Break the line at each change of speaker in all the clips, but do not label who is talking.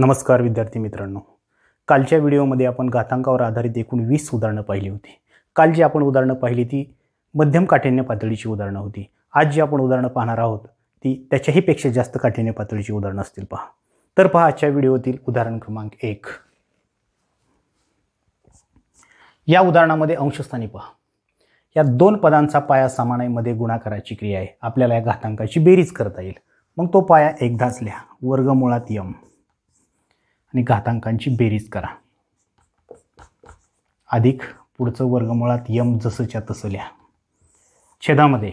नमस्कार विद्यार्थी मित्रांनो कालच्या व्हिडिओमध्ये आपण घातांकावर आधारित एकूण वीस उदाहरणं पाहिली होती काल जी आपण उदाहरणं पाहिली ती मध्यम काठिण्य पातळीची उदाहरणं होती आज जी आपण उदाहरणं पाहणार आहोत ती त्याच्याही पेक्षा जास्त काठिण्य पातळीची उदाहरणं असतील पहा तर पहा आजच्या व्हिडिओतील उदाहरण क्रमांक एक या उदाहरणामध्ये अंशस्थानी पहा या दोन पदांचा पाया समानामध्ये गुणाकाराची क्रिया आहे आपल्याला या घातांकाची बेरीज करता येईल मग तो पाया एकदाच लिहा वर्गमुळात यम आणि घातांकांची बेरीज करा अधिक पुढचं वर्गमुळात यम जसंच्या तसं लिहा छेदामध्ये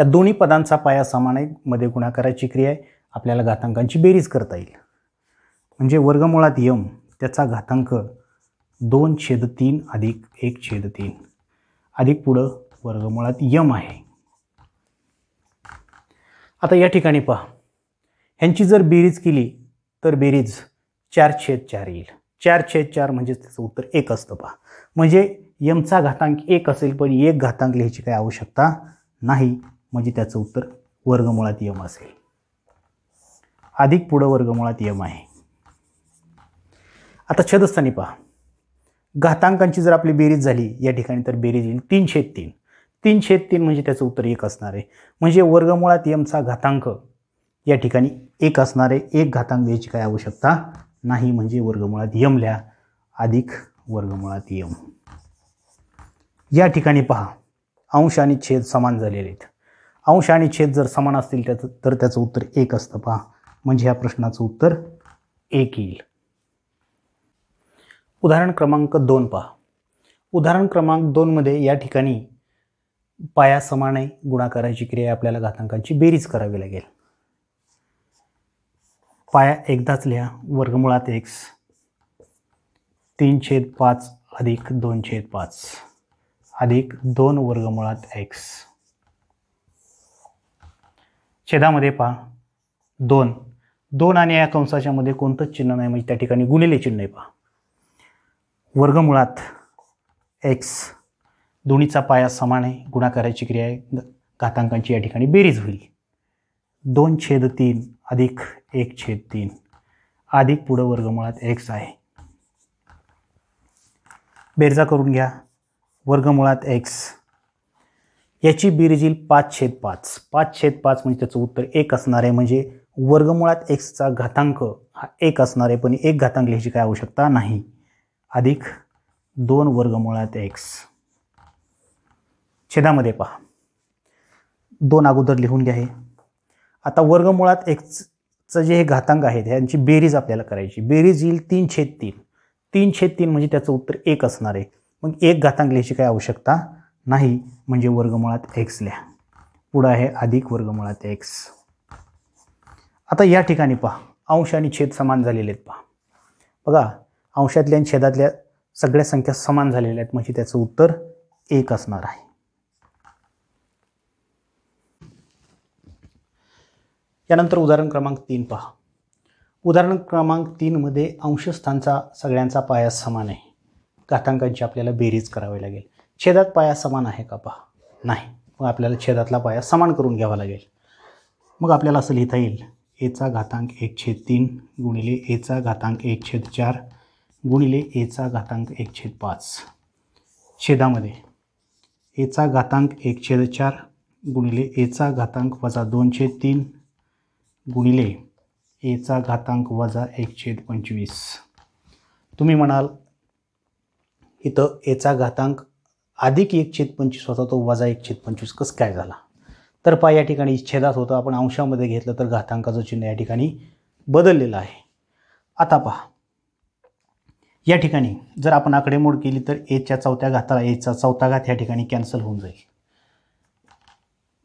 या दोन्ही पदांचा पाया समान आहे मध्ये गुणाकाराची क्रिया आहे आपल्याला घातांकांची बेरीज करता येईल म्हणजे वर्गमुळात यम त्याचा घातांक दोन छेद तीन अधिक एक छेद तीन अधिक पुढं वर्गमुळात यम आहे आता या ठिकाणी पहा ह्यांची जर बेरीज केली तर बेरीज चार छेद चार येईल चार छेद चार म्हणजेच त्याचं उत्तर एक असतं पहा म्हणजे यमचा घातांक एक असेल पण एक घातांक लिहायची काही आवश्यकता नाही म्हणजे त्याचं उत्तर वर्गमुळात यम असेल अधिक पुढं वर्गमुळात यम आहे आता छेदस्थानी पहा घातांकांची जर आपली बेरीज झाली या ठिकाणी तर बेरीज येईल तीन छेद तीन तीन छेद तीन म्हणजे त्याचं उत्तर एक असणार आहे म्हणजे वर्गमुळात यमचा घातांक या ठिकाणी एक असणारे एक घातांक द्यायची काय आवश्यकता नाही म्हणजे वर्गमुळात यमल्या अधिक वर्गमुळात यम या ठिकाणी पहा अंश आणि छेद समान झालेले आहेत अंश आणि छेद जर समान असतील त्याचं तर त्याचं उत्तर एक असतं पहा म्हणजे या प्रश्नाचं उत्तर एक येईल उदाहरण क्रमांक दोन पहा उदाहरण क्रमांक दोनमध्ये या ठिकाणी पाया समान आहे गुणाकाराची क्रिया आपल्याला घातांकांची बेरीज करावी लागेल पाया एकदाच लिहा वर्गमुळात एक्स तीन छेद पाच अधिक दोन छेद पाच अधिक दोन वर्गमुळात एक्स छेदामध्ये पहा दोन दोन आणि या कंसाच्या मध्ये कोणतंच चिन्ह नाही म्हणजे त्या ठिकाणी गुणिले चिन्ह आहे पहा वर्गमुळात एक्स दोन्हीचा पाया समान आहे गुणाकाराची क्रिया आहे घातांकांची या ठिकाणी बेरीज होईल दोन छेद तीन अधिक एक छेद तीन अधिक पुढं वर्गमुळात एक्स आहे बेरजा करून घ्या वर्गमुळात एक्स याची बिरजील पाच छेद पाच पाच छेद पाच म्हणजे त्याचं उत्तर एक असणार आहे म्हणजे वर्गमुळात एक्सचा घातांक हा एक असणार आहे पण एक घातांक लिहायची काय आवश्यकता नाही अधिक दोन वर्गमुळात एक्स छेदामध्ये पहा दोन अगोदर लिहून घ्या हे आता वर्गमुळात एक्स चं जे हे घातांक आहेत ह्यांची बेरीज आपल्याला करायची बेरीज येईल तीन छेद तीन तीन छेद तीन म्हणजे त्याचं उत्तर एक असणार आहे मग एक घातांक लिहायची काही आवश्यकता नाही म्हणजे वर्गमुळात एक्स लिहा पुढं आहे अधिक वर्गमुळात एक्स आता या ठिकाणी पहा अंश आणि छेद समान झालेले आहेत पहा बघा अंशातल्या आणि छेदातल्या सगळ्या संख्या समान झालेल्या आहेत म्हणजे त्याचं उत्तर एक असणार आहे यानंतर उदाहरण क्रमांक तीन पहा उदाहरण क्रमांक तीनमध्ये अंशस्थानचा सगळ्यांचा पाया समान आहे घातांकांची आपल्याला बेरीज करावी लागेल छेदात पाया समान आहे का पहा नाही मग आपल्याला छेदातला पाया समान करून घ्यावा लागेल मग आपल्याला असं लिहिता येईल एचा घातांक एक छेद तीन गुणिले एचा घातांक एक छेद चार गुणिले एचा घातांक एक छेद पाच छेदामध्ये एचा घातांक एक छेद चार गुणिले एचा घातांक वजा दोन छेद तीन गुणिले एचा घातांक वजा एक छेद पंचवीस तुम्ही म्हणाल इथं एचा घातांक अधिक एक छेद पंचवीस होता तो वजा एक छेद पंचवीस कसं काय झाला तर पहा या ठिकाणी छेदात होतं आपण अंशामध्ये घेतलं तर घातांकाचं चिन्ह या ठिकाणी बदललेलं आहे आता पहा या ठिकाणी जर आपण आकडेमोड केली तर एच्या चौथ्या घाताला एचा चौथा घात या ठिकाणी कॅन्सल होऊन जाईल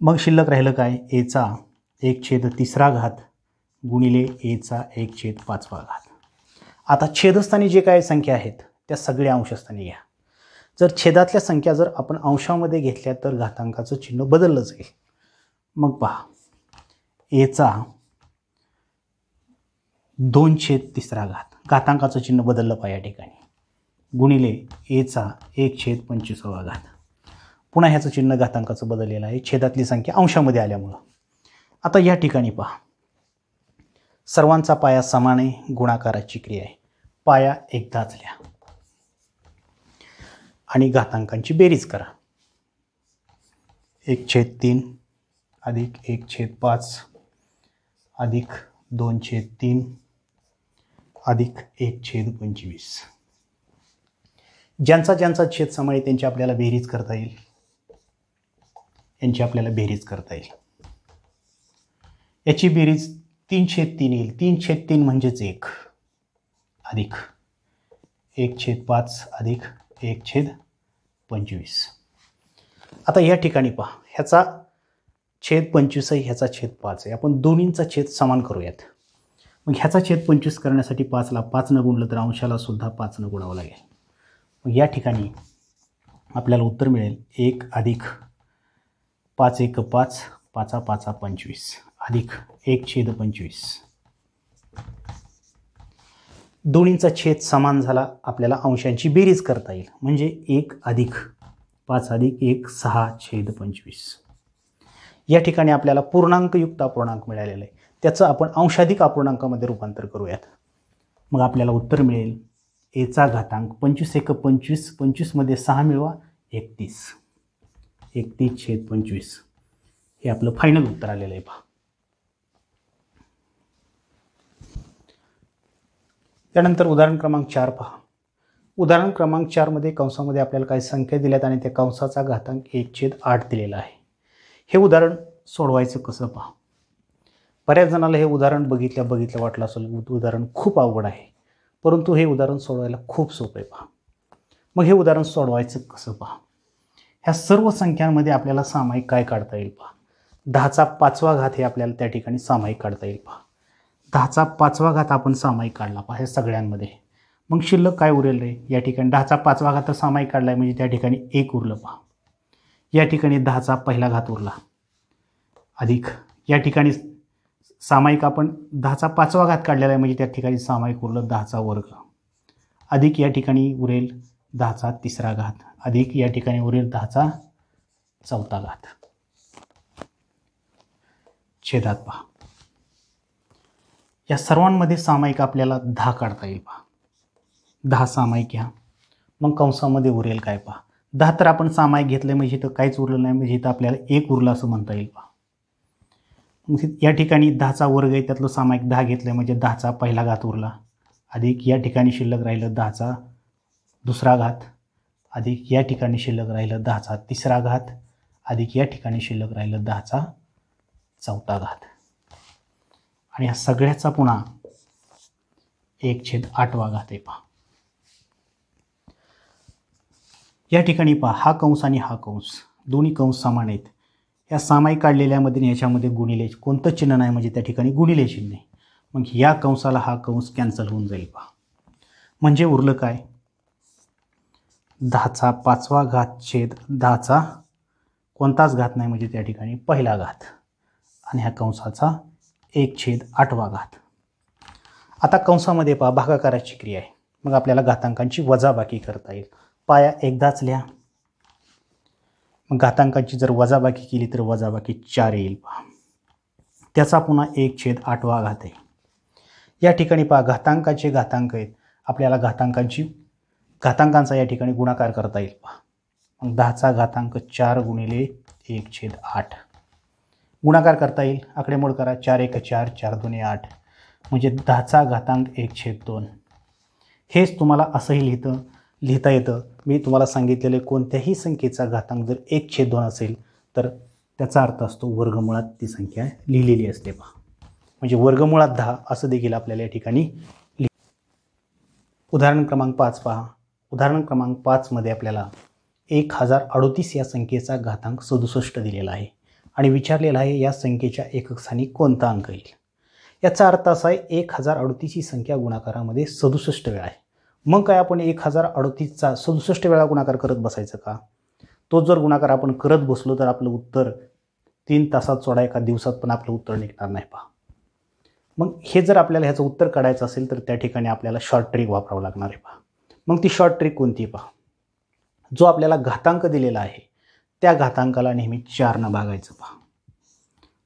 मग शिल्लक राहिलं काय एचा एक छेद तिसरा घात गुणिले एचा एक छेद पाचवा घात आता छेदस्थानी जे काही संख्या आहेत त्या सगळ्या अंशस्थानी घ्या जर छेदातल्या संख्या जर आपण अंशामध्ये घेतल्या तर घातांकाचं चिन्ह बदललं जाईल मग पहा एचा दोन छेद तिसरा घात घातांकाचं चिन्ह बदललं पाहिजे या ठिकाणी गुणिले एचा एक छेद पंचवीसावा घात पुन्हा ह्याचं चिन्ह घातांकाचं बदललेलं आहे छेदातली संख्या अंशामध्ये आल्यामुळं आता या ठिकाणी पहा सर्वांचा पाया समाने गुणाकाराची क्रिया आहे पाया एकदाच लिहा आणि घातांकांची बेरीज करा एक छेद तीन अधिक एक छेद पाच अधिक दोन छेद तीन अधिक एक छेद पंचवीस ज्यांचा ज्यांचा छेद समाय त्यांची आपल्याला बेरीज करता येईल यांची आपल्याला बेरीज करता येईल याची बेरीज तीन छेद तीन येईल तीन छेद तीन म्हणजेच एक अधिक एक छेद पाच अधिक एक छेद पंचवीस आता या ठिकाणी पहा ह्याचा छेद पंचवीस आहे ह्याचा छेद पाच आहे आपण दोन्हींचा छेद समान करूयात मग ह्याचा छेद पंचवीस करण्यासाठी पाचला पाच गुणलं तर अंशालासुद्धा सुद्धा पाच न गुणावं लागेल मग या ठिकाणी आपल्याला उत्तर मिळेल एक अधिक पाच एक पाच पाचा पाचा पंचवीस अधिक एक छेद पंचवीस दोन्हींचा छेद समान झाला आपल्याला अंशांची बेरीज करता येईल म्हणजे एक अधिक पाच अधिक एक सहा छेद पंचवीस या ठिकाणी आपल्याला पूर्णांकयुक्त अपूर्णांक मिळालेला आहे त्याचं आपण अंशाधिक अपूर्णांकामध्ये रूपांतर करूयात मग आपल्याला उत्तर मिळेल एचा घातांक पंचवीस एक पंचवीस पंचवीसमध्ये सहा मिळवा एकतीस एकतीस छेद पंचवीस हे आपलं फायनल उत्तर आलेलं आहे पहा त्यानंतर उदाहरण क्रमांक चार पहा उदाहरण क्रमांक चारमध्ये कंसामध्ये आपल्याला काही संख्या दिल्यात आणि त्या कंसाचा घातांक एक छेद आठ दिलेला आहे हे उदाहरण सोडवायचं कसं पहा बऱ्याच जणाला हे उदाहरण बघितल्या बघितलं वाटलं असेल उदाहरण खूप अवघड आहे परंतु हे उदाहरण सोडवायला खूप सोपं आहे पहा मग हे उदाहरण सोडवायचं कसं पहा ह्या सर्व संख्यांमध्ये आपल्याला सामायिक काय काढता येईल पहा दहाचा पाचवा घात हे आपल्याला त्या ठिकाणी सामायिक काढता येईल पहा दहाचा पाचवा घात आपण सामायिक काढला पाहिजे सगळ्यांमध्ये मग शिल्लक काय उरेल रे या ठिकाणी दहाचा पाचवा घात सामायिक काढला आहे म्हणजे त्या ठिकाणी एक उरलं पहा या ठिकाणी दहाचा पहिला घात उरला अधिक या ठिकाणी सामायिक आपण दहाचा पाचवा घात काढलेला आहे म्हणजे त्या ठिकाणी सामायिक उरलं दहाचा वर्ग अधिक या ठिकाणी उरेल दहाचा तिसरा घात अधिक या ठिकाणी उरेल दहाचा चौथा घात छेदात पहा या सर्वांमध्ये सामायिक आपल्याला दहा काढता येईल पहा दहा सामायिक घ्या मग कंसामध्ये उरेल काय पहा दहा तर आपण सामायिक घेतलं म्हणजे इथं काहीच उरलं नाही म्हणजे इथं आपल्याला एक उरलं असं म्हणता येईल पहा या ठिकाणी दहाचा वर्ग आहे त्यातलं सामायिक दहा घेतलं म्हणजे दहाचा पहिला घात उरला अधिक या ठिकाणी शिल्लक राहिलं दहाचा दुसरा घात अधिक या ठिकाणी शिल्लक राहिलं दहाचा तिसरा घात अधिक या ठिकाणी शिल्लक राहिलं दहाचा चौथा घात आणि ह्या सगळ्याचा पुन्हा एक छेद आठवा घात आहे पहा या ठिकाणी पहा हा कंस आणि हा कंस दोन्ही कंस समान आहेत या सामायिक काढलेल्यामध्ये याच्यामध्ये गुणिले कोणतं चिन्ह नाही म्हणजे त्या ठिकाणी गुणिले चिन्ह नाही मग या कंसाला हा कंस कॅन्सल होऊन जाईल पहा म्हणजे उरलं काय दहाचा पाचवा घात छेद दहाचा कोणताच घात नाही म्हणजे त्या ठिकाणी पहिला घात आणि ह्या कंसाचा एक छेद आठवा घात आता कंसामध्ये पहा भागाकाराची क्रिया आहे मग आपल्याला घातांकांची वजाबाकी करता येईल पाया एकदाच लिहा मग घातांकांची जर वजाबाकी केली तर वजाबाकी चार येईल पहा त्याचा पुन्हा एक छेद आठवा घात आहे या ठिकाणी पहा घातांकाचे घातांक आहेत आपल्याला घातांकांची घातांकांचा या ठिकाणी गुणाकार करता येईल पहा मग दहाचा घातांक चार गुणिले एक छेद आठ गुणाकार करता येईल आकडेमोड करा चार एक चार चार दोन आठ म्हणजे दहाचा घातांक एक छेद दोन हेच तुम्हाला असंही लिहितं लिहिता येतं मी तुम्हाला सांगितलेले कोणत्याही संख्येचा घातांक जर एक छेद दोन असेल तर त्याचा अर्थ असतो वर्गमुळात ती संख्या लिहिलेली असते पहा म्हणजे वर्गमुळात दहा असं देखील आपल्याला या ठिकाणी लिह उदाहरण क्रमांक पाच पहा उदाहरण क्रमांक पाचमध्ये आपल्याला एक हजार अडोतीस या संख्येचा घातांक सदुसष्ट दिलेला आहे आणि विचारलेला आहे या संख्येच्या एकक स्थानी कोणता अंक येईल याचा अर्थ असा आहे एक हजार अडतीस संख्या गुणाकारामध्ये सदुसष्ट वेळा आहे मग काय आपण एक हजार अडतीसचा सदुसष्ट वेळा गुणाकार करत बसायचं का तो जर गुणाकार आपण करत बसलो तर आपलं उत्तर तीन तासात सोडा एका दिवसात पण आपलं उत्तर निघणार नाही पहा मग हे जर आपल्याला ह्याचं उत्तर काढायचं असेल तर त्या ठिकाणी आपल्याला शॉर्ट ट्रिक वापरावं लागणार आहे पहा मग ती शॉर्ट ट्रिक कोणती पहा जो आपल्याला घातांक दिलेला आहे त्या घातांकाला नेहमी चारनं भागायचं पहा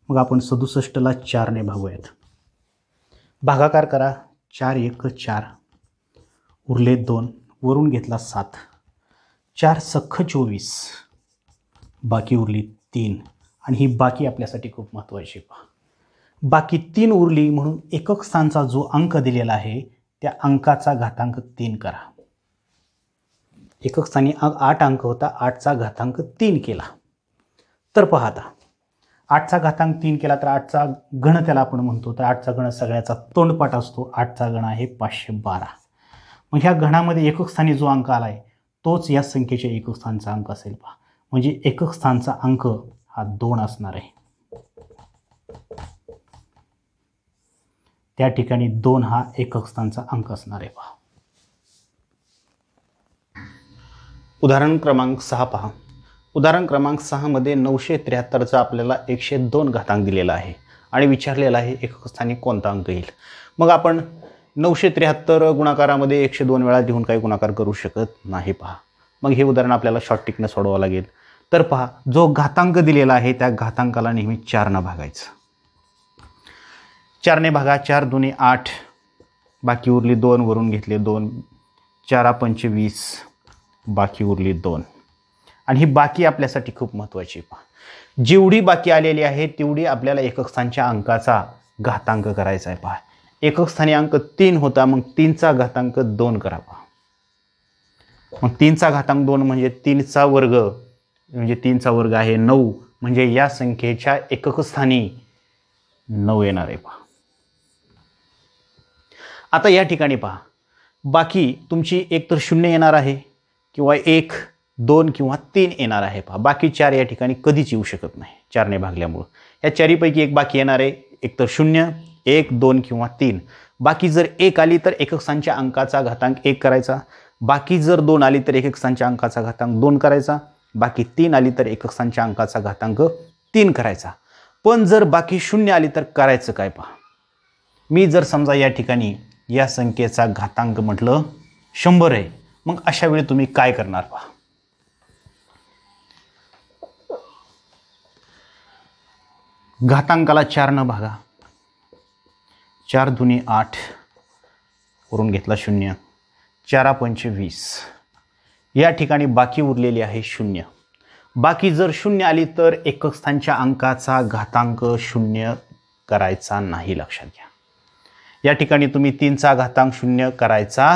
मग आपण सदुसष्टला चारने भागूयात भागाकार करा चार एक चार उरले दोन वरून घेतला सात चार सख्ख चोवीस बाकी उरली तीन आणि ही बाकी आपल्यासाठी खूप महत्त्वाची पहा बाकी तीन उरली म्हणून एकक स्थानचा जो अंक दिलेला आहे त्या अंकाचा घातांक तीन करा एकक स्थानी आठ अंक होता आठचा घातांक तीन केला तर पाहता आठचा घातांक तीन केला तर आठचा गण त्याला आपण म्हणतो तर आठचा गण सगळ्याचा तोंडपाठ असतो आठचा गण आहे पाचशे बारा मग ह्या गणामध्ये एकक स्थानी जो अंक आलाय तोच या संख्येच्या एकक स्थानचा अंक असेल पहा म्हणजे एकक स्थानचा अंक हा दोन असणार आहे त्या ठिकाणी दोन हा एकक स्थानचा अंक असणार आहे पहा उदाहरण क्रमांक सहा पहा उदाहरण क्रमांक सहामध्ये नऊशे त्र्याहत्तरचा आपल्याला एकशे दोन घातांक दिलेला आहे आणि विचारलेला आहे एकस्थानी कोणता अंक येईल मग आपण नऊशे त्र्याहत्तर गुणाकारामध्ये एकशे दोन वेळा लिहून काही गुणाकार करू शकत नाही पहा मग हे उदाहरण आपल्याला शॉर्ट टिकनं सोडवावं लागेल तर पहा जो घातांक दिलेला आहे त्या घातांकाला नेहमी चारनं भागायचं चारने भागा चार दुने आठ बाकी उरली दोन वरून घेतले दोन चारा पंचवीस बाकी उरली दोन आणि ही बाकी आपल्यासाठी खूप महत्वाची पहा जेवढी बाकी आलेली आहे तेवढी आपल्याला एकक स्थानच्या अंकाचा घातांक करायचा आहे पहा एकक स्थानी अंक तीन होता मग तीनचा घातांक दोन करा पहा मग तीनचा घातांक दोन म्हणजे तीनचा वर्ग म्हणजे तीनचा वर्ग आहे नऊ म्हणजे या संख्येच्या एकक स्थानी नऊ येणार आहे पहा आता या ठिकाणी पहा बाकी तुमची एकतर शून्य येणार आहे किंवा एक दोन किंवा तीन येणार आहे पहा बाकी चार या ठिकाणी कधीच येऊ शकत नाही चारने भागल्यामुळं या चारीपैकी एक बाकी येणार आहे एकतर शून्य एक दोन किंवा तीन बाकी जर एक आली तर एकक सांच्या अंकाचा घातांक एक करायचा बाकी जर दोन आली तर एकक सांच्या अंकाचा घातांक दोन करायचा बाकी तीन आली तर एकक सांच्या अंकाचा घातांक तीन करायचा पण जर बाकी शून्य आली तर करायचं काय पहा मी जर समजा या ठिकाणी या संख्येचा घातांक म्हटलं शंभर आहे मग अशा वेळी तुम्ही काय करणार पहा घातांकाला चार न भागा चार दुनी आठ वरून घेतला शून्य चारा पंचवीस या ठिकाणी बाकी उरलेली आहे शून्य बाकी जर शून्य आली तर एकक स्थानच्या अंकाचा घातांक शून्य करायचा नाही लक्षात घ्या या ठिकाणी तुम्ही तीनचा घातांक शून्य करायचा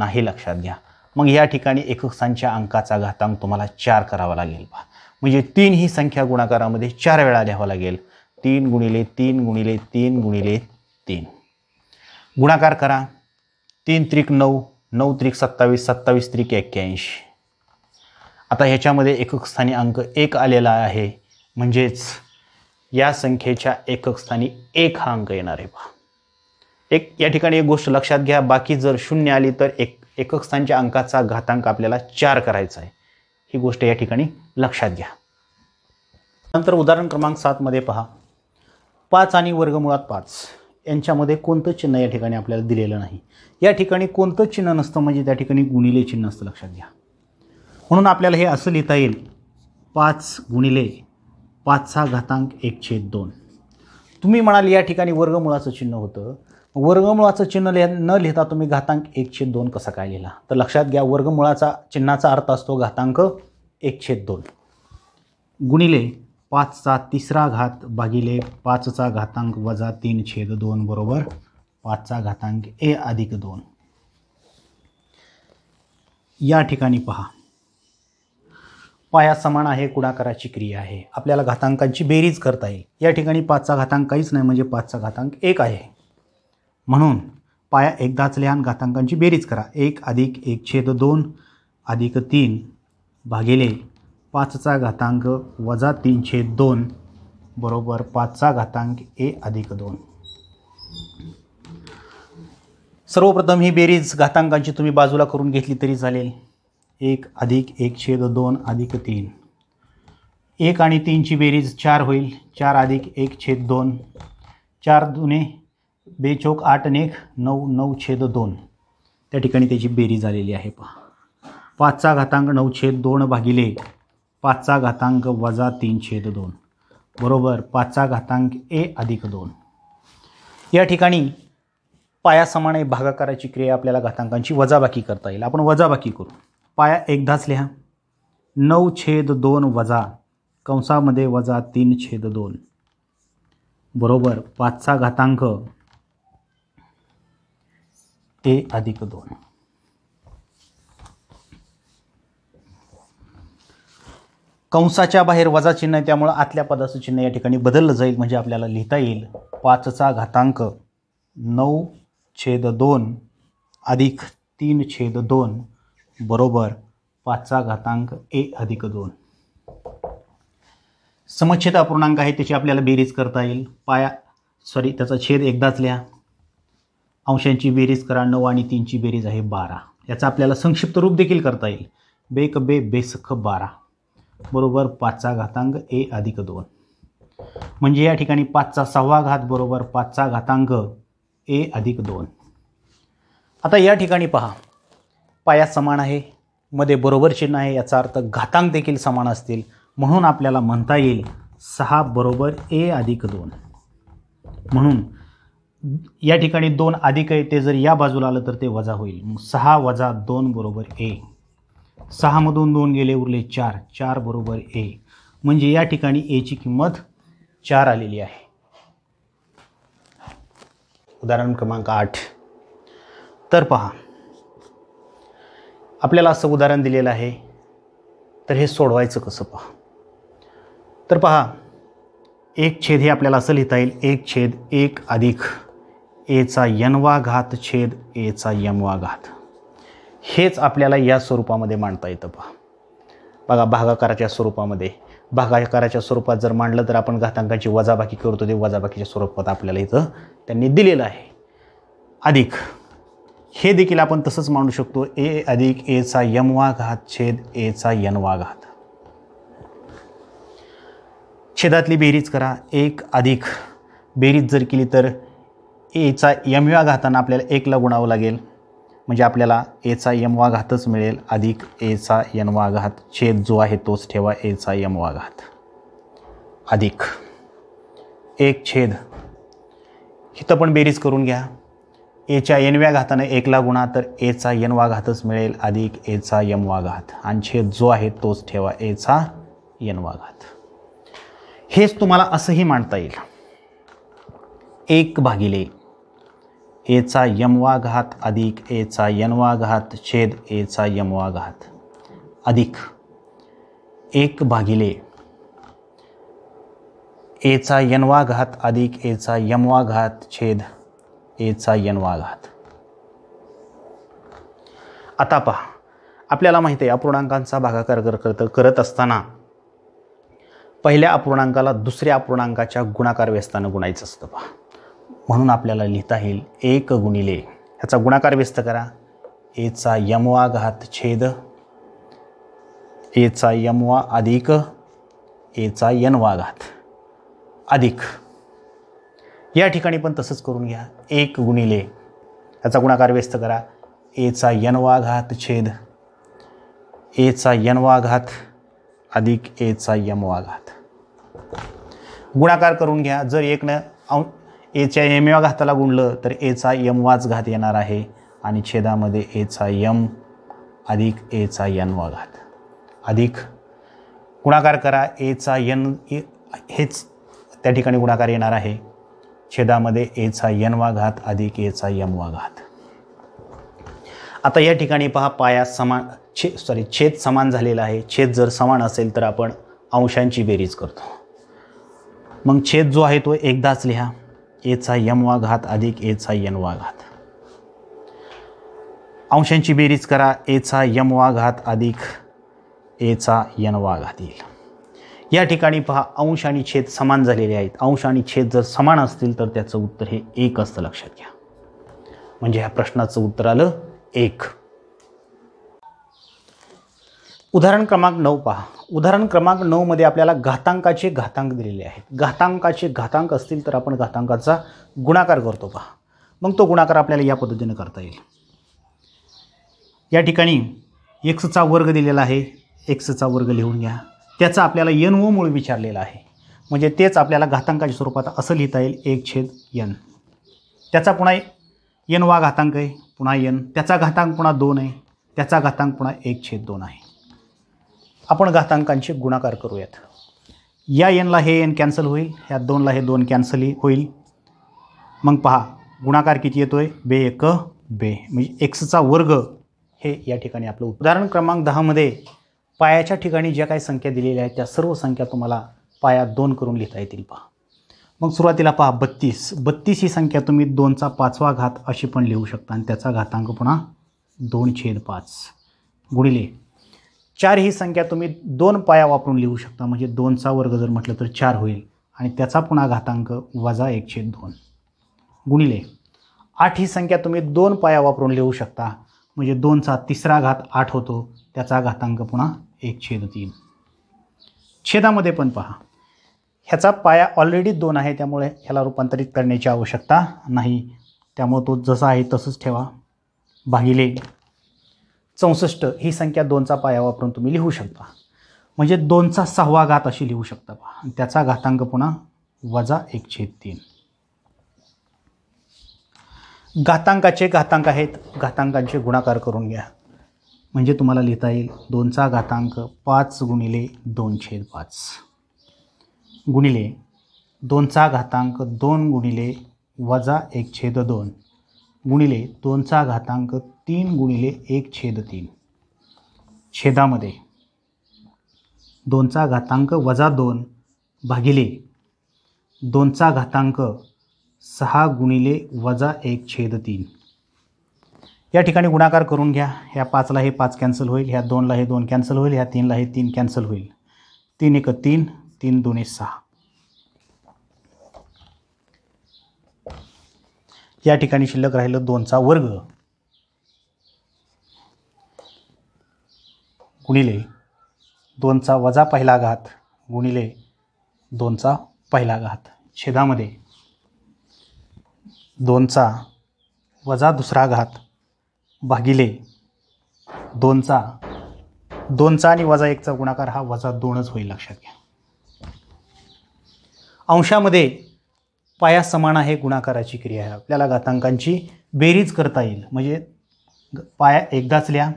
नाही लक्षात घ्या मग या ठिकाणी एकक अंकाचा घातांक तुम्हाला चार करावा लागेल बा म्हणजे तीन ही संख्या गुणाकारामध्ये चार वेळा लिहावा लागेल तीन गुणिले तीन गुणिले तीन गुणिले तीन गुणाकार करा तीन त्रिक नऊ नऊ त्रिक सत्तावीस सत्तावीस त्रिक एक्क्याऐंशी आता ह्याच्यामध्ये एकक स्थानी अंक एक आलेला आहे म्हणजेच या संख्येच्या एकक स्थानी एक हा अंक येणार आहे बा एक या ठिकाणी एक गोष्ट लक्षात घ्या बाकी जर शून्य आली तर एक एकक स्थानच्या अंकाचा घातांक आपल्याला चार करायचा आहे ही गोष्ट या ठिकाणी लक्षात घ्या नंतर उदाहरण क्रमांक सातमध्ये पहा पाच आणि वर्गमुळात पाच यांच्यामध्ये कोणतं चिन्ह या ठिकाणी आपल्याला दिलेलं नाही या ठिकाणी कोणतं चिन्ह नसतं म्हणजे त्या ठिकाणी गुणिले चिन्ह असतं लक्षात घ्या म्हणून आपल्याला हे असं लिहिता येईल पाच गुणिले पाचचा घातांक एक छेद दोन तुम्ही म्हणाल या ठिकाणी वर्गमुळाचं चिन्ह होतं वर्गमुळाचं चिन्ह लिह न लिहिता तुम्ही घातांक एक छेद दोन कसा काय लिहिला तर लक्षात घ्या वर्गमुळाचा चिन्हाचा अर्थ असतो घातांक एक छेद दोन गुणिले पाचचा तिसरा घात भागिले पाचचा घातांक वजा तीन छेद दोन बरोबर पाचचा घातांक ए अधिक दोन या ठिकाणी पहा पाया समान आहे कुडाकाराची क्रिया आहे आपल्याला घातांकांची बेरीज करता येईल या ठिकाणी पाचचा घातांक काहीच नाही म्हणजे पाचचा घातांक एक आहे म्हणून पाया एकदाच लहान घातांकांची बेरीज करा एक अधिक एक छेद दोन अधिक तीन भागिले पाचचा घातांक वजा तीन छेद दोन बरोबर पाचचा घातांक ए अधिक दोन सर्वप्रथम ही बेरीज घातांकांची तुम्ही बाजूला करून घेतली तरी चालेल एक अधिक एक छेद दोन अधिक तीन एक आणि तीनची बेरीज चार होईल चार अधिक एक छेद दोन चार दुने बेचोक आठ आणि एक नऊ नऊ छेद दोन त्या ठिकाणी त्याची बेरी झालेली आहे पहा पाचचा घातांक नऊ छेद दोन भागिले पाचचा घातांक वजा तीन छेद दोन बरोबर पाचचा घातांक ए अधिक दोन या ठिकाणी पायासमाने भागाकाराची क्रिया आपल्याला घातांकांची वजाबाकी करता येईल आपण वजाबाकी करू पाया एकदाच लिहा नऊ छेद दोन वजा कंसामध्ये वजा तीन छेद दोन बरोबर पाचचा घातांक ए अधिक दोन कंसाच्या बाहेर वजा चिन्ह आहे त्यामुळं आतल्या पदाचं चिन्ह या ठिकाणी बदललं जाईल म्हणजे आपल्याला लिहिता येईल पाचचा घातांक नऊ छेद दोन अधिक तीन छेद दोन बरोबर पाचचा घातांक ए अधिक दोन समच्छेद अपूर्णांक आहे त्याची आपल्याला बेरीज करता येईल पाया सॉरी त्याचा छेद एकदाच लिहा अंशांची बेरीज करा नऊ आणि तीनची बेरीज आहे बारा याचा आपल्याला संक्षिप्त रूप देखील करता येईल बेक बे बेसख बारा बरोबर पाचचा घातांक ए अधिक दोन म्हणजे या ठिकाणी पाचचा सहावा घात बरोबर पाचचा घातांक ए अधिक दोन आता या ठिकाणी पहा पाया समान आहे मध्ये बरोबर चिन्ह आहे याचा अर्थ घातांक देखील समान असतील म्हणून आपल्याला म्हणता येईल सहा बरोबर ए अधिक दोन म्हणून या ठिकाणी दोन अधिक आहे ते जर या बाजूला आलं तर ते वजा होईल मग सहा वजा दोन बरोबर ए सहामधून दोन गेले उरले चार चार बरोबर ए म्हणजे या ठिकाणी एची किंमत चार आलेली आहे उदाहरण क्रमांक आठ तर पहा आपल्याला असं उदाहरण दिलेलं आहे तर हे सोडवायचं कसं पहा तर पहा एक छेद हे आपल्याला असं लिहिता येईल एक छेद एक अधिक एचा यनवा घात छेद एचा यमवा घात हेच आपल्याला या स्वरूपामध्ये मांडता येतं पहा बघा भागाकाराच्या स्वरूपामध्ये भागाकाराच्या स्वरूपात जर मांडलं तर आपण घातांकाची वजाबाकी करतो ते वजाबाकीच्या स्वरूपात आपल्याला इथं त्यांनी दिलेलं आहे अधिक हे देखील आपण तसंच मांडू शकतो ए अधिक एचा यमवा घात छेद एचा यनवा घात छेदातली बेरीज करा एक अधिक बेरीज जर केली तर एचा यमव्या घातानं आपल्याला एकला गुणावं लागेल म्हणजे आपल्याला एचा वा घातच मिळेल अधिक एचा वा घात छेद जो आहे तोच ठेवा एचा वा घात अधिक एक छेद हिथं पण बेरीज करून घ्या एच्या एनव्या घातानं एकला गुणा तर एचा वा घातच मिळेल अधिक एचा वा घात आणि छेद जो आहे तोच ठेवा एचा वा घात हेच तुम्हाला असंही मांडता येईल एक भागिले एचा यमवा घात अधिक एचा यनवा घात छेद एचा यमवा घात अधिक एक भागिले एचा यनवा घात अधिक एचा यमवा घात छेद एचा यनवा घात आता पहा आपल्याला माहिती आहे अपूर्णांकांचा भागाकार करत करत असताना पहिल्या अपूर्णांकाला दुसऱ्या अपूर्णांकाच्या गुणाकार व्यस्तानं गुणायचं असतं पहा म्हणून आपल्याला लिहिता येईल एक गुणिले ह्याचा गुणाकार व्यस्त करा एचा यमवा घात छेद एचा यमवा अधिक एचा यनवा घात अधिक या ठिकाणी पण तसंच करून घ्या एक गुणिले ह्याचा गुणाकार व्यस्त करा एचा यनवा घात छेद एचा यनवा घात अधिक एचा यमवा घात गुणाकार करून घ्या जर एकनं एम या घाताला गुणलं तर एचा वाच घात येणार आहे आणि छेदामध्ये एचा यम अधिक एचा वा घात अधिक गुणाकार करा एचा यन ए हेच त्या ठिकाणी गुणाकार येणार आहे छेदामध्ये एचा वा घात अधिक एचा वा घात आता या ठिकाणी पहा पाया समान छे सॉरी छेद समान झालेला आहे छेद जर समान असेल तर आपण अंशांची बेरीज करतो मग छेद जो आहे तो एकदाच लिहा एचा यम वा घात अधिक एचा यन वा घात अंशांची बेरीज करा एचा यम वा घात अधिक एचा यन वा घात येईल या ठिकाणी पहा अंश आणि छेद समान झालेले आहेत अंश आणि छेद जर समान असतील तर त्याचं उत्तर हे एक असतं लक्षात घ्या म्हणजे ह्या प्रश्नाचं उत्तर आलं एक उदाहरण क्रमांक नऊ पहा उदाहरण क्रमांक नऊमध्ये आपल्याला घातांकाचे घातांक दिलेले आहेत घातांकाचे घातांक असतील तर आपण घातांकाचा गुणाकार करतो पहा मग तो गुणाकार आपल्याला या पद्धतीने करता येईल या ठिकाणी एक्सचा वर्ग दिलेला आहे एक्सचा वर्ग लिहून घ्या त्याचा आपल्याला एन ओ मूळ विचारलेला आहे म्हणजे तेच आपल्याला घातांकाच्या स्वरूपात असं लिहिता येईल एक छेद यन त्याचा पुन्हा यन वा घातांक आहे पुन्हा यन त्याचा घातांक पुन्हा दोन आहे त्याचा घातांक पुन्हा एक छेद दोन आहे आपण घातांकांचे गुणाकार करूयात या एनला हे एन कॅन्सल होईल ह्या दोनला हे दोन कॅन्सल होईल मग पहा गुणाकार किती येतो आहे बे एक बे म्हणजे एक्सचा वर्ग हे या ठिकाणी आपलं उदाहरण क्रमांक दहामध्ये पायाच्या ठिकाणी ज्या काही संख्या दिलेल्या आहेत त्या सर्व संख्या तुम्हाला पाया दोन करून लिहिता येतील पहा मग सुरुवातीला पहा बत्तीस बत्तीस ही संख्या तुम्ही दोनचा पाचवा घात अशी पण लिहू शकता आणि त्याचा घातांक पुन्हा दोन छेद पाच गुणिले चार ही संख्या तुम्ही दोन पाया वापरून लिहू शकता म्हणजे दोनचा वर्ग जर म्हटलं तर चार होईल आणि त्याचा पुन्हा घातांक वजा छेद दोन गुणिले आठ ही संख्या तुम्ही दोन पाया वापरून लिहू शकता म्हणजे दोनचा तिसरा घात आठ होतो त्याचा घातांक पुन्हा एक छेद तीन छेदामध्ये पण पहा ह्याचा पाया ऑलरेडी दोन आहे त्यामुळे ह्याला रूपांतरित करण्याची आवश्यकता नाही त्यामुळे तो जसा आहे तसंच ठेवा भागिले चौसष्ट ही संख्या दोनचा पाया वापरून तुम्ही लिहू शकता म्हणजे दोनचा सहावा घात अशी लिहू शकता पहा त्याचा घातांक पुन्हा वजा एक छेद तीन घातांकाचे घातांक आहेत घातांकांचे गुणाकार करून घ्या म्हणजे तुम्हाला लिहिता येईल दोनचा घातांक पाच गुणिले दोन छेद पाच गुणिले दोनचा घातांक दोन गुणिले वजा एक छेद दोन गुणिले दोनचा घातांक तीन गुणिले एक छेद तीन छेदामध्ये दोनचा घातांक वजा दोन भागिले दोनचा घातांक सहा गुणिले वजा एक छेद तीन या ठिकाणी गुणाकार करून घ्या ह्या पाचला हे पाच कॅन्सल होईल ह्या दोनला हे दोन कॅन्सल होईल ह्या तीनला हे तीन कॅन्सल होईल तीन एक तीन तीन दोन्ही सहा या ठिकाणी शिल्लक राहिलं दोनचा वर्ग गुणिले दोनचा वजा पहिला घात गुणिले दोनचा पहिला घात छेदामध्ये दोनचा वजा दुसरा घात भागिले दोनचा दोनचा आणि वजा एकचा गुणाकार हा वजा दोनच होईल लक्षात घ्या अंशामध्ये पाया समान आहे गुणाकाराची क्रिया आहे आपल्याला घातांकांची बेरीज करता येईल म्हणजे पाया एकदाच लिहा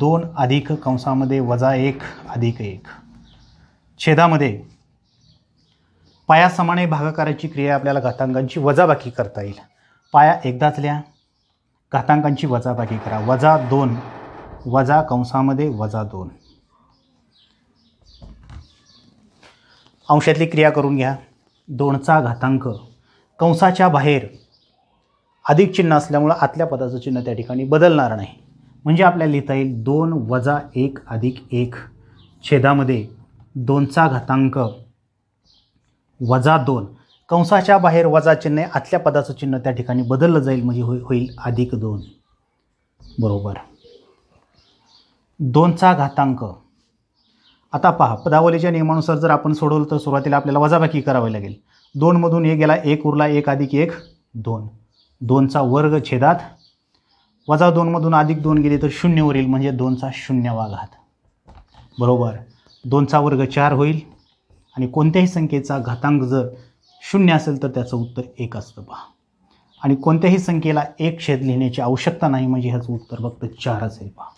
दोन अधिक कंसामध्ये वजा एक अधिक एक छेदामध्ये पायासमाने भागाकाराची क्रिया आपल्याला घातांकांची वजाबाकी करता येईल पाया एकदाच लिहा घातांकांची वजाबाकी करा वजा दोन वजा कंसामध्ये वजा दोन अंशातली क्रिया करून घ्या दोनचा घातांक कंसाच्या बाहेर अधिक चिन्ह असल्यामुळं आतल्या पदाचं चिन्ह त्या ठिकाणी बदलणार नाही म्हणजे आपल्याला लिहिता येईल दोन वजा एक अधिक एक छेदामध्ये दोनचा घातांक वजा दोन कंसाच्या बाहेर वजा चिन्ह आतल्या पदाचं चिन्ह त्या ठिकाणी बदललं जाईल म्हणजे होई होईल अधिक दोन बरोबर दोनचा घातांक आता पहा पदावलीच्या नियमानुसार जर आपण सोडवलं तर सुरुवातीला आपल्याला वजाबाकी करावी लागेल दोनमधून एक गेला एक उरला एक अधिक एक दोन दोनचा वर्ग छेदात वजा दोनमधून अधिक दोन गेले तर शून्य उरेल म्हणजे दोनचा शून्य वाघात बरोबर दोनचा वर्ग चार होईल आणि कोणत्याही संख्येचा घातांक जर शून्य असेल तर त्याचं उत्तर एक असतं पहा आणि कोणत्याही संख्येला एक छेद लिहिण्याची आवश्यकता नाही म्हणजे ह्याचं उत्तर फक्त चार असेल पहा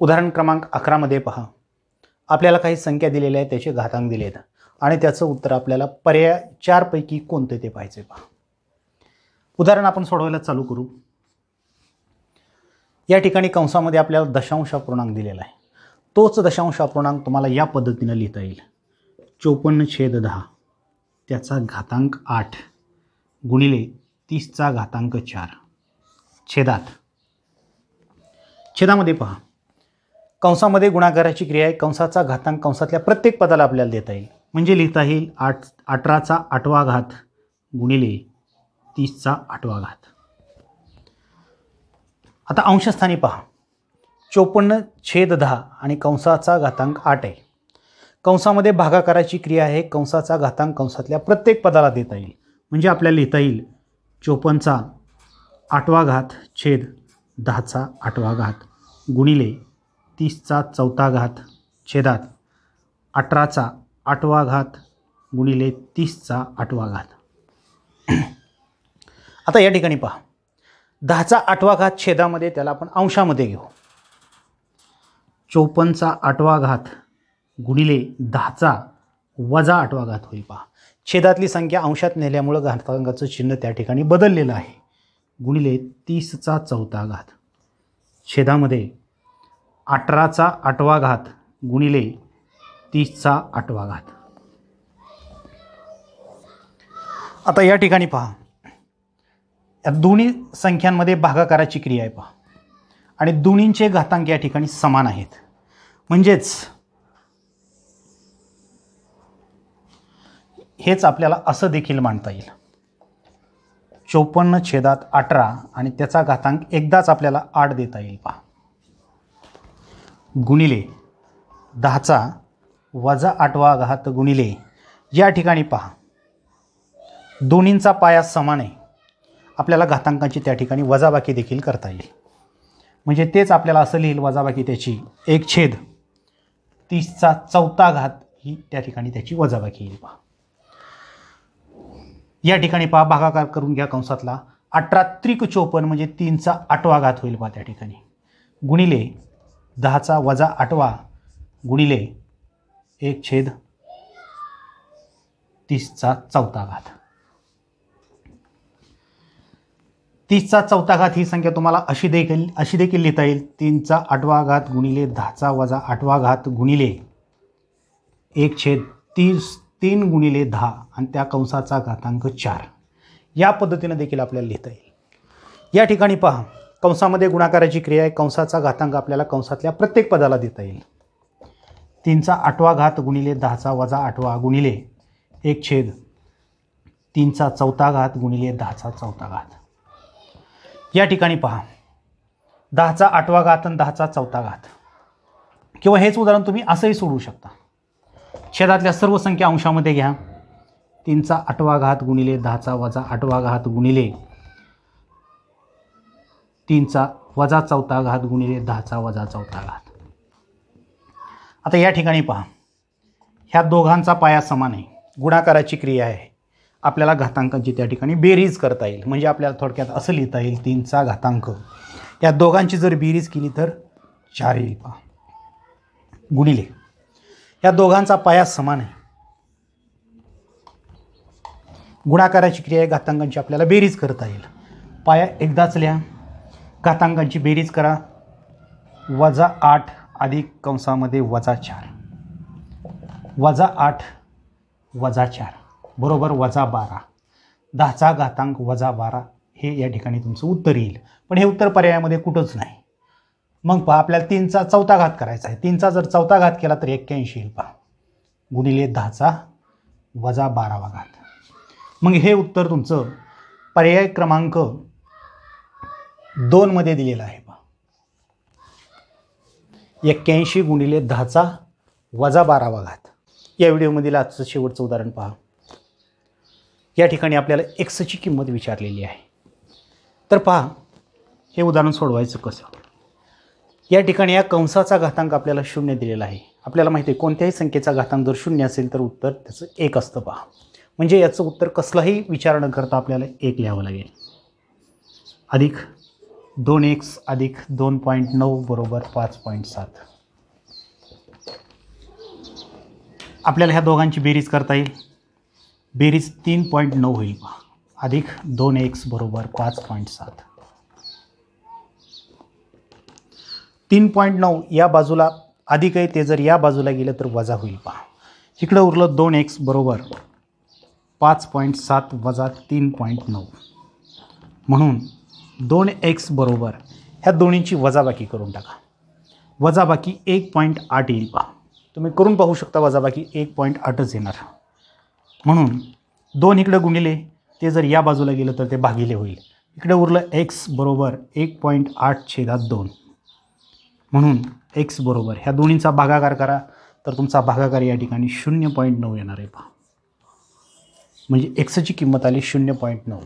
उदाहरण क्रमांक अकरामध्ये पहा आपल्याला काही संख्या दिलेल्या आहेत त्याचे घातांक दिले आहेत आणि त्याचं उत्तर आपल्याला पर्याय चारपैकी कोणते ते पाहिजे पहा उदाहरण आपण सोडवायला चालू करू या ठिकाणी कंसामध्ये आपल्याला दशांश अपूर्णांक दिलेला आहे तोच दशांश अपूर्णांक तुम्हाला या पद्धतीनं लिहिता येईल चोपन्न छेद दहा त्याचा घातांक आठ गुणिले तीसचा घातांक चार छेदात छेदामध्ये पहा कंसामध्ये गुणाकाराची क्रिया आहे कंसाचा घातांक कंसातल्या प्रत्येक पदाला आपल्याला देता येईल म्हणजे लिहिता येईल आठ अठराचा आठवा घात गुणिले तीसचा आठवा घात आता अंशस्थानी पहा चोपन्न छेद दहा आणि कंसाचा घातांक आठ आहे कंसामध्ये भागाकाराची क्रिया आहे कंसाचा घातांक कंसातल्या प्रत्येक पदाला देता येईल म्हणजे आपल्याला लिहिता येईल चोपन्नचा आठवा घात छेद दहाचा आठवा घात गुणिले तीसचा चौथा घात छेदात अठराचा आठवा घात गुणिले तीसचा आठवा घात आता या ठिकाणी पहा दहाचा आठवा घात छेदामध्ये त्याला आपण अंशामध्ये घेऊ चोपन्नचा आठवा घात गुणिले दहाचा वजा आठवा घात होईल पहा छेदातली संख्या अंशात नेल्यामुळं घातांकाचं चिन्ह त्या ठिकाणी बदललेलं आहे गुणिले तीसचा चौथा घात छेदामध्ये अठराचा आठवा घात गुणिले तीसचा आठवा घात आता या ठिकाणी पहा या दोन्ही संख्यांमध्ये भागाकाराची क्रिया आहे पहा आणि दोन्हींचे घातांक या ठिकाणी समान आहेत म्हणजेच हेच आपल्याला असं देखील मांडता येईल चौपन्न छेदात अठरा आणि त्याचा घातांक एकदाच आपल्याला आठ देता येईल पहा गुणिले दहाचा वजा आठवा घात गुणिले या ठिकाणी पहा दोन्हींचा पाया समान आहे आपल्याला घातांकांची त्या ठिकाणी वजाबाकी देखील करता येईल म्हणजे तेच आपल्याला असं लिहिल वजाबाकी त्याची एक छेद तीसचा चौथा घात ही त्या ठिकाणी त्याची वजाबाकी येईल पहा या ठिकाणी पहा भागाकार करून घ्या कंसातला अठरा त्रिक चोपन्न म्हणजे तीनचा आठवा घात होईल पहा त्या ठिकाणी गुणिले दहाचा वजा आठवा गुणिले एक छेद तीसचा चौथा घात तीसचा चौथा घात ही संख्या तुम्हाला अशी देखील अशी देखील लिहिता येईल तीनचा आठवा घात गुणिले दहाचा वजा आठवा घात गुणिले एक छेद तीस तीन गुणिले दहा आणि त्या कंसाचा घातांक चार या पद्धतीनं देखील आपल्याला लिहिता येईल या ठिकाणी पहा कंसामध्ये गुणाकाराची क्रिया आहे कंसाचा घातांक आपल्याला कंसातल्या प्रत्येक पदाला देता येईल तीनचा आठवा घात गुणिले दहाचा वजा आठवा गुणिले एक छेद तीनचा चौथा घात गुणिले दहाचा चौथा घात या ठिकाणी पहा दहाचा आठवा घात आणि दहाचा चौथा घात किंवा हेच उदाहरण तुम्ही असंही सोडवू शकता छेदातल्या सर्व संख्या अंशामध्ये घ्या तीनचा आठवा घात गुणिले दहाचा वजा आठवा घात गुणिले तीनचा वजा चौथा घात गुणिले दहाचा वजा चौथा घात आता या ठिकाणी पहा ह्या दोघांचा पाया समान आहे गुणाकाराची क्रिया आहे आपल्याला घातांकांची त्या ठिकाणी बेरीज करता येईल म्हणजे आपल्याला थोडक्यात असं लिहिता येईल तीनचा घातांक या दोघांची जर बेरीज केली तर चार येईल पहा गुणिले या दोघांचा पाया समान आहे गुणाकाराची क्रिया घातांकांची आपल्याला बेरीज करता येईल पाया एकदाच लिहा घातांकांची बेरीज करा वजा आठ अधिक कंसामध्ये वजा चार वजा आठ वजा चार बरोबर वजा बारा दहाचा घातांक वजा बारा हे या ठिकाणी तुमचं उत्तर येईल पण हे उत्तर पर्यायामध्ये कुठंच नाही मग पहा आपल्याला तीनचा चौथा घात करायचा आहे तीनचा जर चौथा घात केला तर एक्क्याऐंशी येईल पहा गुणिले दहाचा वजा बारावा घात मग हे उत्तर तुमचं पर्याय क्रमांक दोनमध्ये दिलेलं आहे पहा एक्क्याऐंशी गुणिले दहाचा वजा बारावा घात या व्हिडिओमधील आजचं शेवटचं उदाहरण पहा या ठिकाणी आपल्याला एक्सची किंमत विचारलेली आहे तर पहा हे उदाहरण सोडवायचं कसं या ठिकाणी या कंसाचा घातांक आपल्याला शून्य दिलेला आहे आपल्याला माहिती आहे कोणत्याही संख्येचा घातांक जर शून्य असेल तर उत्तर त्याचं एक असतं पहा म्हणजे याचं उत्तर कसलाही विचार न करता आपल्याला एक लिहावं लागेल अधिक दोन एक्स अधिक दोन पॉईंट नऊ बरोबर पाच पॉईंट सात आपल्याला ह्या दोघांची बेरीज करता येईल बेरीज तीन पॉईंट नऊ होईल अधिक दोन एक्स बरोबर पाच पॉईंट सात तीन पॉईंट नऊ या बाजूला अधिक आहे ते जर या बाजूला गेलं तर वजा होईल पहा इकडं उरलं दोन एक्स बरोबर पाच पॉईंट सात वजा तीन पॉईंट नऊ म्हणून दोन एक्स बरोबर ह्या दोन्हींची वजाबाकी करून टाका वजाबाकी एक पॉईंट आठ येईल पहा तुम्ही करून पाहू शकता वजाबाकी एक पॉईंट आठच येणार म्हणून दोन इकडं गुणिले ते जर या बाजूला गेलं तर ते भागिले होईल इकडं उरलं एक्स बरोबर एक पॉईंट आठ छेदात दोन म्हणून एक्स बरोबर ह्या दोन्हींचा भागाकार करा तर तुमचा भागाकार या ठिकाणी शून्य पॉईंट नऊ येणार आहे पहा म्हणजे एक्सची किंमत आली शून्य पॉईंट नऊ